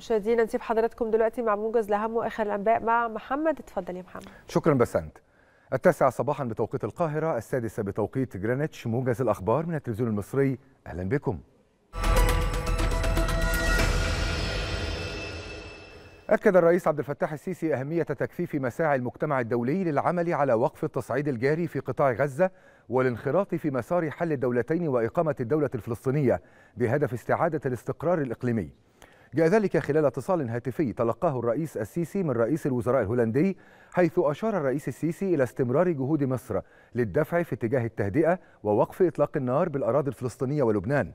مشاهدينا نسيب حضراتكم دلوقتي مع موجز لاهم واخر الانباء مع محمد اتفضل يا محمد شكرا بسنت التاسعة صباحا بتوقيت القاهرة السادسة بتوقيت جرينتش موجز الأخبار من التلفزيون المصري أهلا بكم أكد الرئيس عبد الفتاح السيسي أهمية تكثيف مساعي المجتمع الدولي للعمل على وقف التصعيد الجاري في قطاع غزة والانخراط في مسار حل الدولتين وإقامة الدولة الفلسطينية بهدف استعادة الاستقرار الإقليمي جاء ذلك خلال اتصال هاتفي تلقاه الرئيس السيسي من رئيس الوزراء الهولندي حيث أشار الرئيس السيسي إلى استمرار جهود مصر للدفع في اتجاه التهدئة ووقف إطلاق النار بالأراضي الفلسطينية ولبنان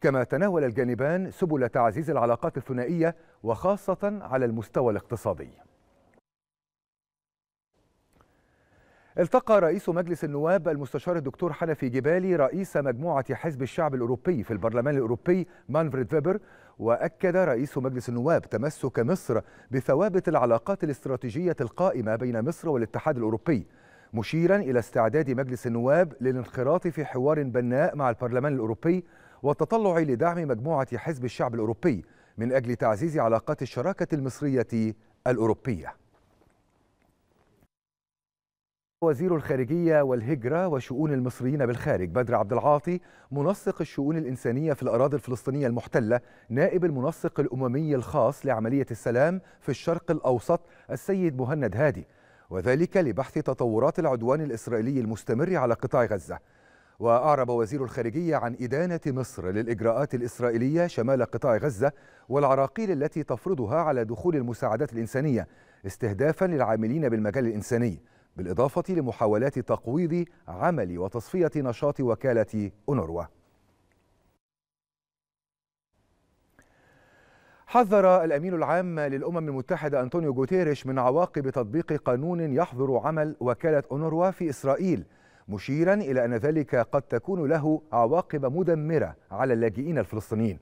كما تناول الجانبان سبل تعزيز العلاقات الثنائية وخاصة على المستوى الاقتصادي التقى رئيس مجلس النواب المستشار الدكتور حنفي جبالي رئيس مجموعة حزب الشعب الأوروبي في البرلمان الأوروبي مانفريد فيبر وأكد رئيس مجلس النواب تمسك مصر بثوابت العلاقات الاستراتيجية القائمة بين مصر والاتحاد الأوروبي مشيرا إلى استعداد مجلس النواب للانخراط في حوار بناء مع البرلمان الأوروبي والتطلع لدعم مجموعة حزب الشعب الأوروبي من أجل تعزيز علاقات الشراكة المصرية الأوروبية وزير الخارجية والهجرة وشؤون المصريين بالخارج بدر عبد العاطي منسق الشؤون الإنسانية في الأراضي الفلسطينية المحتلة نائب المنسق الأممي الخاص لعملية السلام في الشرق الأوسط السيد مهند هادي وذلك لبحث تطورات العدوان الإسرائيلي المستمر على قطاع غزة وأعرب وزير الخارجية عن إدانة مصر للإجراءات الإسرائيلية شمال قطاع غزة والعراقيل التي تفرضها على دخول المساعدات الإنسانية استهدافا للعاملين بالمجال الإنساني بالإضافة لمحاولات تقويض عمل وتصفية نشاط وكالة أونروا حذر الأمين العام للأمم المتحدة أنطونيو غوتيريش من عواقب تطبيق قانون يحظر عمل وكالة أونروا في إسرائيل مشيرا إلى أن ذلك قد تكون له عواقب مدمرة على اللاجئين الفلسطينيين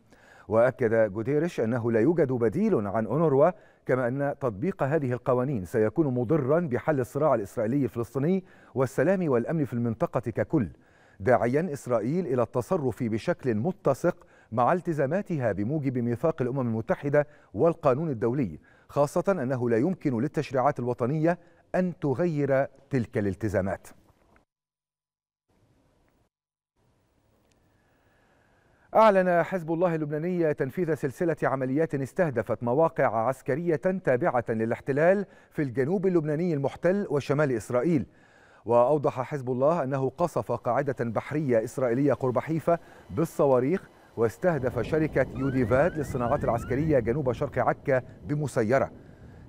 وأكد جوتيريش أنه لا يوجد بديل عن أونروا كما أن تطبيق هذه القوانين سيكون مضرا بحل الصراع الإسرائيلي الفلسطيني والسلام والأمن في المنطقة ككل داعيا إسرائيل إلى التصرف بشكل متسق مع التزاماتها بموجب ميثاق الأمم المتحدة والقانون الدولي خاصة أنه لا يمكن للتشريعات الوطنية أن تغير تلك الالتزامات أعلن حزب الله اللبناني تنفيذ سلسلة عمليات استهدفت مواقع عسكرية تابعة للاحتلال في الجنوب اللبناني المحتل وشمال إسرائيل وأوضح حزب الله أنه قصف قاعدة بحرية إسرائيلية قرب حيفا بالصواريخ واستهدف شركة يوديفات للصناعات العسكرية جنوب شرق عكا بمسيرة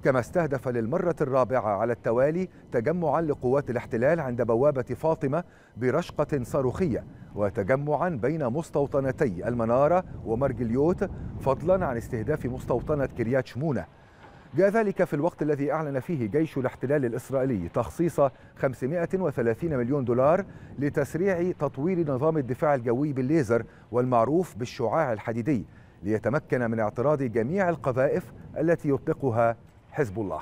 كما استهدف للمرة الرابعة على التوالي تجمعا لقوات الاحتلال عند بوابة فاطمة برشقة صاروخية وتجمعا بين مستوطنتي المنارة ومرجليوت فضلا عن استهداف مستوطنة كريات شمونة جاء ذلك في الوقت الذي أعلن فيه جيش الاحتلال الإسرائيلي تخصيص 530 مليون دولار لتسريع تطوير نظام الدفاع الجوي بالليزر والمعروف بالشعاع الحديدي ليتمكن من اعتراض جميع القذائف التي يطلقها حزب الله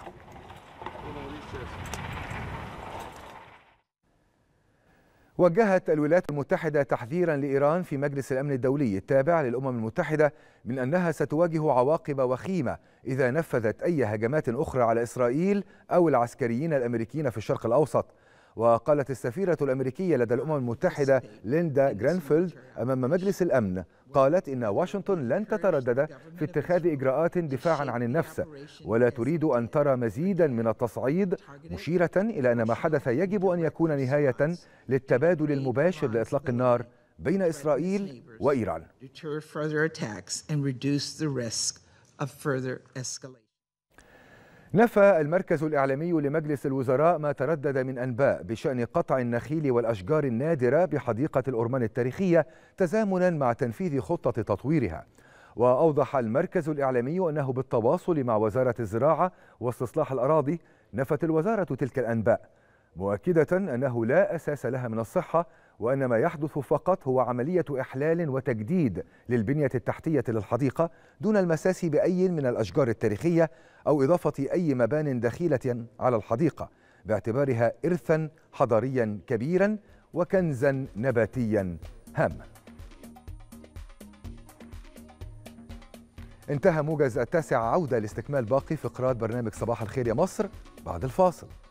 وجهت الولايات المتحدة تحذيرا لإيران في مجلس الأمن الدولي التابع للأمم المتحدة من أنها ستواجه عواقب وخيمة إذا نفذت أي هجمات أخرى على إسرائيل أو العسكريين الأمريكيين في الشرق الأوسط وقالت السفيرة الأمريكية لدى الأمم المتحدة ليندا جرانفيلد أمام مجلس الأمن قالت إن واشنطن لن تتردد في اتخاذ إجراءات دفاعا عن النفس ولا تريد أن ترى مزيدا من التصعيد مشيرة إلى أن ما حدث يجب أن يكون نهاية للتبادل المباشر لإطلاق النار بين إسرائيل وإيران. نفى المركز الإعلامي لمجلس الوزراء ما تردد من أنباء بشأن قطع النخيل والأشجار النادرة بحديقة الأرمان التاريخية تزامنا مع تنفيذ خطة تطويرها وأوضح المركز الإعلامي أنه بالتواصل مع وزارة الزراعة واستصلاح الأراضي نفت الوزارة تلك الأنباء مؤكدة أنه لا أساس لها من الصحة وأن ما يحدث فقط هو عملية إحلال وتجديد للبنية التحتية للحديقة دون المساس بأي من الأشجار التاريخية أو إضافة أي مبان دخيلة على الحديقة باعتبارها إرثا حضاريا كبيرا وكنزا نباتيا هاما انتهى موجز التاسع عودة لاستكمال باقي فقرات برنامج صباح الخير يا مصر بعد الفاصل